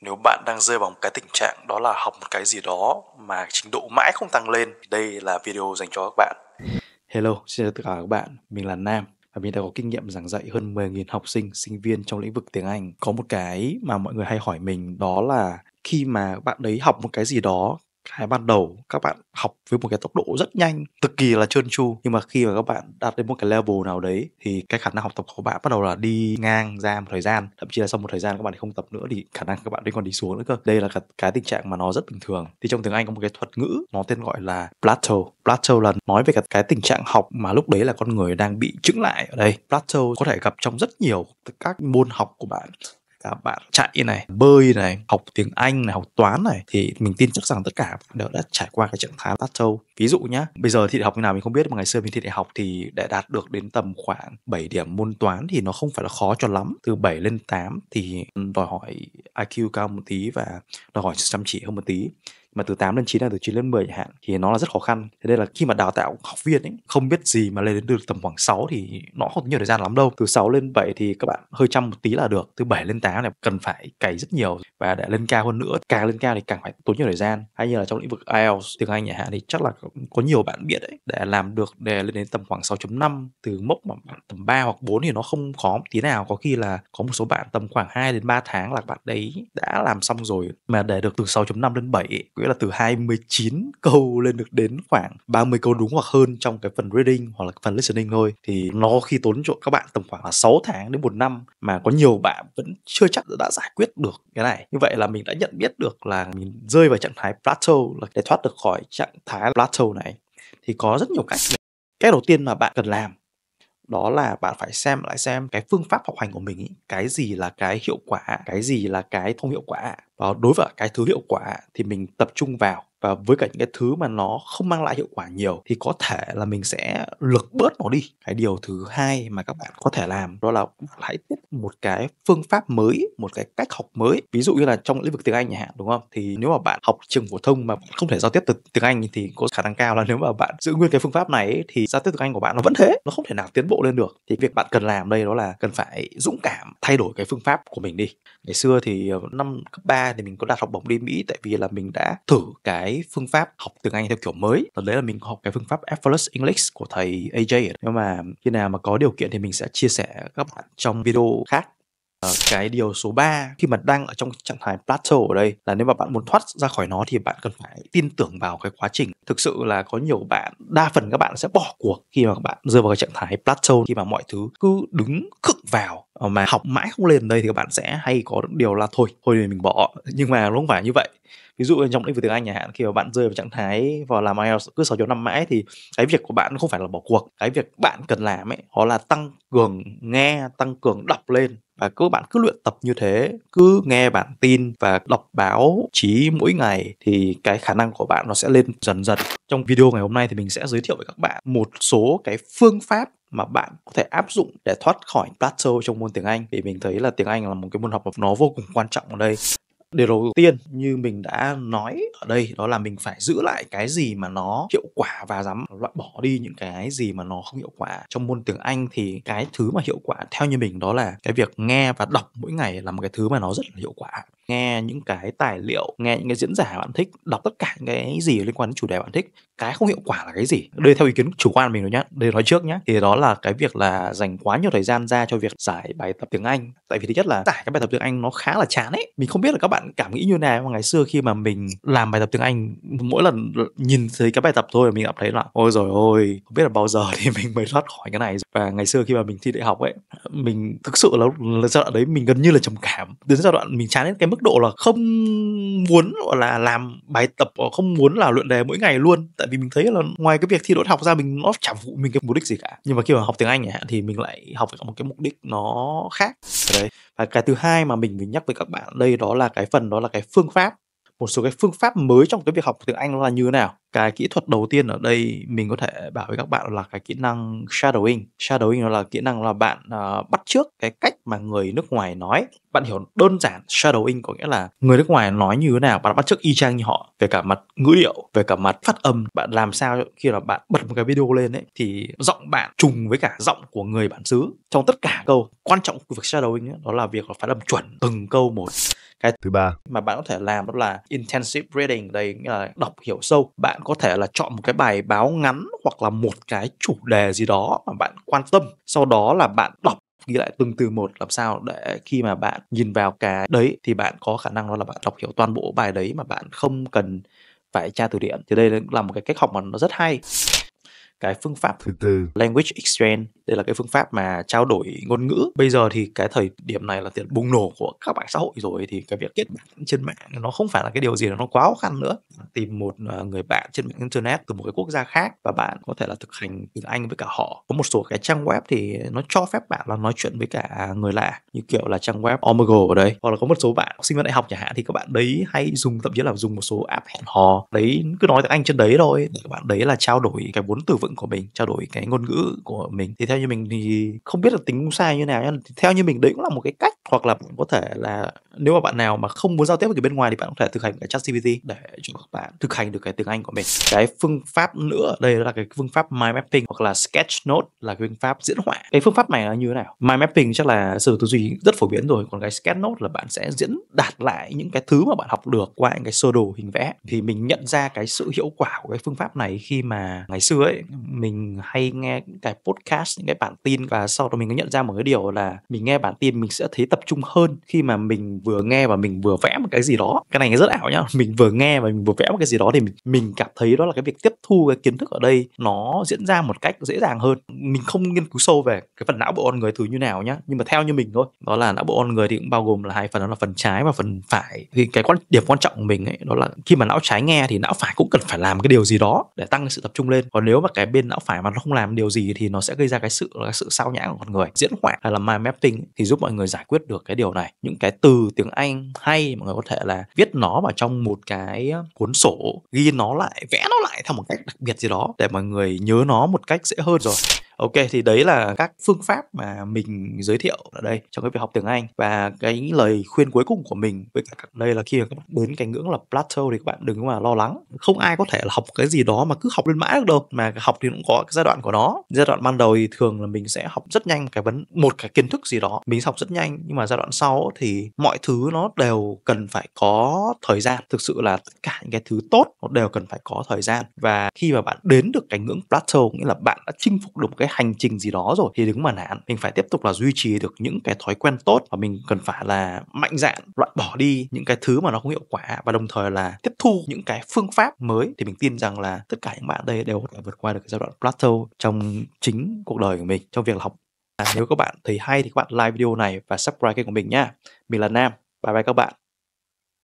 nếu bạn đang rơi vào một cái tình trạng đó là học một cái gì đó mà trình độ mãi không tăng lên đây là video dành cho các bạn Hello, xin chào tất cả các bạn, mình là Nam và mình đã có kinh nghiệm giảng dạy hơn 10.000 học sinh, sinh viên trong lĩnh vực tiếng Anh. Có một cái mà mọi người hay hỏi mình đó là khi mà bạn đấy học một cái gì đó cái ban đầu các bạn học với một cái tốc độ rất nhanh cực kỳ là trơn tru nhưng mà khi mà các bạn đạt đến một cái level nào đấy thì cái khả năng học tập của các bạn bắt đầu là đi ngang ra một thời gian thậm chí là sau một thời gian các bạn không tập nữa thì khả năng các bạn đi còn đi xuống nữa cơ đây là cái, cái tình trạng mà nó rất bình thường thì trong tiếng anh có một cái thuật ngữ nó tên gọi là plateau plateau là nói về cái, cái tình trạng học mà lúc đấy là con người đang bị chững lại ở đây plateau có thể gặp trong rất nhiều các môn học của bạn các bạn chạy này bơi này học tiếng anh này học toán này thì mình tin chắc rằng tất cả đều đã trải qua cái trạng thái plateau ví dụ nhá bây giờ thì đại học như nào mình không biết mà ngày xưa mình thi đại học thì đã đạt được đến tầm khoảng 7 điểm môn toán thì nó không phải là khó cho lắm từ 7 lên 8 thì ừ, đòi hỏi IQ cao một tí và đòi hỏi chăm chỉ hơn một tí mà từ 8 lên 9 là từ 9 lên 10 chẳng hạn thì nó là rất khó khăn thế nên là khi mà đào tạo học viên ấy không biết gì mà lên đến được tầm khoảng 6 thì nó không nhiều thời gian lắm đâu từ 6 lên 7 thì các bạn hơi chăm một tí là được từ 7 lên 8 là cần phải cày rất nhiều và để lên cao hơn nữa càng lên cao thì càng phải tốn nhiều thời gian hay như là trong lĩnh vực IELTS tiếng Anh chẳng hạn thì chắc là có nhiều bạn biết đấy để làm được đề lên đến tầm khoảng 6.5 từ mốc mà tầm 3 hoặc 4 thì nó không khó tí nào có khi là có một số bạn tầm khoảng 2 đến 3 tháng là bạn đấy đã làm xong rồi mà để được từ 6.5 đến 7 nghĩa là từ 29 câu lên được đến khoảng 30 câu đúng hoặc hơn trong cái phần reading hoặc là phần listening thôi thì nó khi tốn trộn các bạn tầm khoảng là 6 tháng đến một năm mà có nhiều bạn vẫn chưa chắc đã giải quyết được cái này như vậy là mình đã nhận biết được là mình rơi vào trạng thái plateau là để thoát được khỏi trạng thái plateau episode này thì có rất nhiều cách. Cái đầu tiên mà bạn cần làm đó là bạn phải xem lại xem cái phương pháp học hành của mình ý, cái gì là cái hiệu quả, cái gì là cái không hiệu quả và đối với cái thứ hiệu quả thì mình tập trung vào và với cả những cái thứ mà nó không mang lại hiệu quả nhiều thì có thể là mình sẽ lược bớt nó đi cái điều thứ hai mà các bạn có thể làm đó là hãy biết một cái phương pháp mới một cái cách học mới ví dụ như là trong lĩnh vực tiếng anh chẳng hạn đúng không thì nếu mà bạn học trường phổ thông mà không thể giao tiếp từ tiếng anh thì có khả năng cao là nếu mà bạn giữ nguyên cái phương pháp này thì giao tiếp tiếng anh của bạn nó vẫn thế nó không thể nào tiến bộ lên được thì việc bạn cần làm đây đó là cần phải dũng cảm thay đổi cái phương pháp của mình đi ngày xưa thì ờ, năm cấp ba thì mình có đạt học bổng đi Mỹ tại vì là mình đã thử cái phương pháp học tiếng Anh theo kiểu mới đó đấy là mình học cái phương pháp effortless English của thầy AJ nhưng mà khi nào mà có điều kiện thì mình sẽ chia sẻ các bạn trong video khác ờ, cái điều số 3 khi mà đang ở trong trạng thái plateau ở đây là nếu mà bạn muốn thoát ra khỏi nó thì bạn cần phải tin tưởng vào cái quá trình thực sự là có nhiều bạn đa phần các bạn sẽ bỏ cuộc khi mà bạn rơi vào cái trạng thái plateau khi mà mọi thứ cứ đứng khựng vào Ờ, mà học mãi không lên đây thì các bạn sẽ hay có điều là thôi thôi thì mình bỏ nhưng mà nó không phải như vậy ví dụ trong lĩnh vực tiếng Anh nhà hạn khi mà bạn rơi vào trạng thái vào làm IELTS cứ 6 năm mãi thì cái việc của bạn không phải là bỏ cuộc cái việc bạn cần làm ấy đó là tăng cường nghe tăng cường đọc lên và các bạn cứ luyện tập như thế cứ nghe bản tin và đọc báo chí mỗi ngày thì cái khả năng của bạn nó sẽ lên dần dần trong video ngày hôm nay thì mình sẽ giới thiệu với các bạn một số cái phương pháp mà bạn có thể áp dụng để thoát khỏi plateau trong môn tiếng Anh vì mình thấy là tiếng Anh là một cái môn học nó vô cùng quan trọng ở đây điều đầu tiên như mình đã nói ở đây đó là mình phải giữ lại cái gì mà nó hiệu quả và dám loại bỏ đi những cái gì mà nó không hiệu quả trong môn tiếng anh thì cái thứ mà hiệu quả theo như mình đó là cái việc nghe và đọc mỗi ngày là một cái thứ mà nó rất là hiệu quả nghe những cái tài liệu nghe những cái diễn giả bạn thích đọc tất cả những cái gì liên quan đến chủ đề bạn thích cái không hiệu quả là cái gì đây theo ý kiến chủ quan mình rồi nhá đây nói trước nhá thì đó là cái việc là dành quá nhiều thời gian ra cho việc giải bài tập tiếng anh tại vì thứ nhất là giải các bài tập tiếng anh nó khá là chán ấy mình không biết là các bạn cảm nghĩ như thế nào mà ngày xưa khi mà mình làm bài tập tiếng anh mỗi lần nhìn thấy cái bài tập thôi mình cảm thấy là ôi rồi ôi không biết là bao giờ thì mình mới thoát khỏi cái này và ngày xưa khi mà mình thi đại học ấy mình thực sự là, là giai đoạn đấy mình gần như là trầm cảm đến giai đoạn mình chán đến cái mức mức độ là không muốn gọi là làm bài tập không muốn là luyện đề mỗi ngày luôn tại vì mình thấy là ngoài cái việc thi đỗ học ra mình nó chẳng phụ mình cái mục đích gì cả nhưng mà khi mà học tiếng anh thì mình lại học một cái mục đích nó khác đấy và cái thứ hai mà mình mình nhắc với các bạn đây đó là cái phần đó là cái phương pháp một số cái phương pháp mới trong cái việc học tiếng Anh nó là như thế nào cái kỹ thuật đầu tiên ở đây mình có thể bảo với các bạn là cái kỹ năng shadowing shadowing nó là kỹ năng là bạn uh, bắt trước cái cách mà người nước ngoài nói bạn hiểu đơn giản shadowing có nghĩa là người nước ngoài nói như thế nào bạn bắt trước y chang như họ về cả mặt ngữ điệu về cả mặt phát âm bạn làm sao khi là bạn bật một cái video lên ấy thì giọng bạn trùng với cả giọng của người bản xứ trong tất cả câu quan trọng của việc shadowing ấy, đó là việc là phát âm chuẩn từng câu một cái thứ ba mà bạn có thể làm đó là intensive reading đây nghĩa là đọc hiểu sâu bạn bạn có thể là chọn một cái bài báo ngắn hoặc là một cái chủ đề gì đó mà bạn quan tâm sau đó là bạn đọc ghi lại từng từ một làm sao để khi mà bạn nhìn vào cái đấy thì bạn có khả năng đó là bạn đọc hiểu toàn bộ bài đấy mà bạn không cần phải tra từ điển thì đây là một cái cách học mà nó rất hay cái phương pháp thứ tư language exchange đây là cái phương pháp mà trao đổi ngôn ngữ bây giờ thì cái thời điểm này là tiền bùng nổ của các mạng xã hội rồi thì cái việc kết bạn trên mạng nó không phải là cái điều gì nó quá khó khăn nữa tìm một à, người bạn trên mạng internet từ một cái quốc gia khác và bạn có thể là thực hành tiếng anh với cả họ có một số cái trang web thì nó cho phép bạn là nói chuyện với cả người lạ như kiểu là trang web omegle ở đây hoặc là có một số bạn sinh viên đại học chẳng hạn thì các bạn đấy hay dùng thậm chí là dùng một số app hẹn hò đấy cứ nói tiếng anh trên đấy thôi các bạn đấy là trao đổi cái vốn từ vựng ngữ của mình trao đổi cái ngôn ngữ của mình thì theo như mình thì không biết là tính sai như nào nhưng theo như mình đấy cũng là một cái cách hoặc là có thể là nếu mà bạn nào mà không muốn giao tiếp với người bên ngoài thì bạn có thể thực hành cái chat GPT để cho các bạn thực hành được cái tiếng Anh của mình cái phương pháp nữa đây là cái phương pháp mind mapping hoặc là sketch note là cái phương pháp diễn họa cái phương pháp này là như thế nào mind mapping chắc là sự tư duy rất phổ biến rồi còn cái sketch note là bạn sẽ diễn đạt lại những cái thứ mà bạn học được qua những cái sơ đồ hình vẽ thì mình nhận ra cái sự hiệu quả của cái phương pháp này khi mà ngày xưa ấy mình hay nghe cái podcast những cái bản tin và sau đó mình có nhận ra một cái điều là mình nghe bản tin mình sẽ thấy tập trung hơn khi mà mình vừa nghe và mình vừa vẽ một cái gì đó cái này rất ảo nhá mình vừa nghe và mình vừa vẽ một cái gì đó thì mình mình cảm thấy đó là cái việc tiếp thu cái kiến thức ở đây nó diễn ra một cách dễ dàng hơn mình không nghiên cứu sâu về cái phần não bộ con người thứ như nào nhá nhưng mà theo như mình thôi đó là não bộ con người thì cũng bao gồm là hai phần đó là phần trái và phần phải thì cái quan điểm quan trọng của mình ấy đó là khi mà não trái nghe thì não phải cũng cần phải làm cái điều gì đó để tăng sự tập trung lên còn nếu mà cái bên não phải mà nó không làm điều gì thì nó sẽ gây ra cái sự cái sự sao nhãng của con người diễn họa hay là mind mapping thì giúp mọi người giải quyết được cái điều này những cái từ tiếng anh hay mọi người có thể là viết nó vào trong một cái cuốn sổ ghi nó lại vẽ nó lại theo một cách đặc biệt gì đó để mọi người nhớ nó một cách dễ hơn rồi ok thì đấy là các phương pháp mà mình giới thiệu ở đây trong cái việc học tiếng anh và cái lời khuyên cuối cùng của mình với cả đây là khi mà các bạn đến cái ngưỡng là plateau thì các bạn đừng mà lo lắng không ai có thể là học cái gì đó mà cứ học lên mãi được đâu mà học thì cũng có cái giai đoạn của nó giai đoạn ban đầu thì thường là mình sẽ học rất nhanh cái vấn một cái kiến thức gì đó mình sẽ học rất nhanh nhưng mà giai đoạn sau thì mọi thứ nó đều cần phải có thời gian thực sự là tất cả những cái thứ tốt nó đều cần phải có thời gian và khi mà bạn đến được cái ngưỡng plateau nghĩa là bạn đã chinh phục được một cái hành trình gì đó rồi thì đứng mà nản mình phải tiếp tục là duy trì được những cái thói quen tốt và mình cần phải là mạnh dạn loại bỏ đi những cái thứ mà nó không hiệu quả và đồng thời là tiếp thu những cái phương pháp mới thì mình tin rằng là tất cả những bạn đây đều có thể vượt qua được cái giai đoạn plateau trong chính cuộc đời của mình trong việc là học à, nếu các bạn thấy hay thì các bạn like video này và subscribe kênh của mình nhá mình là nam bye bye các bạn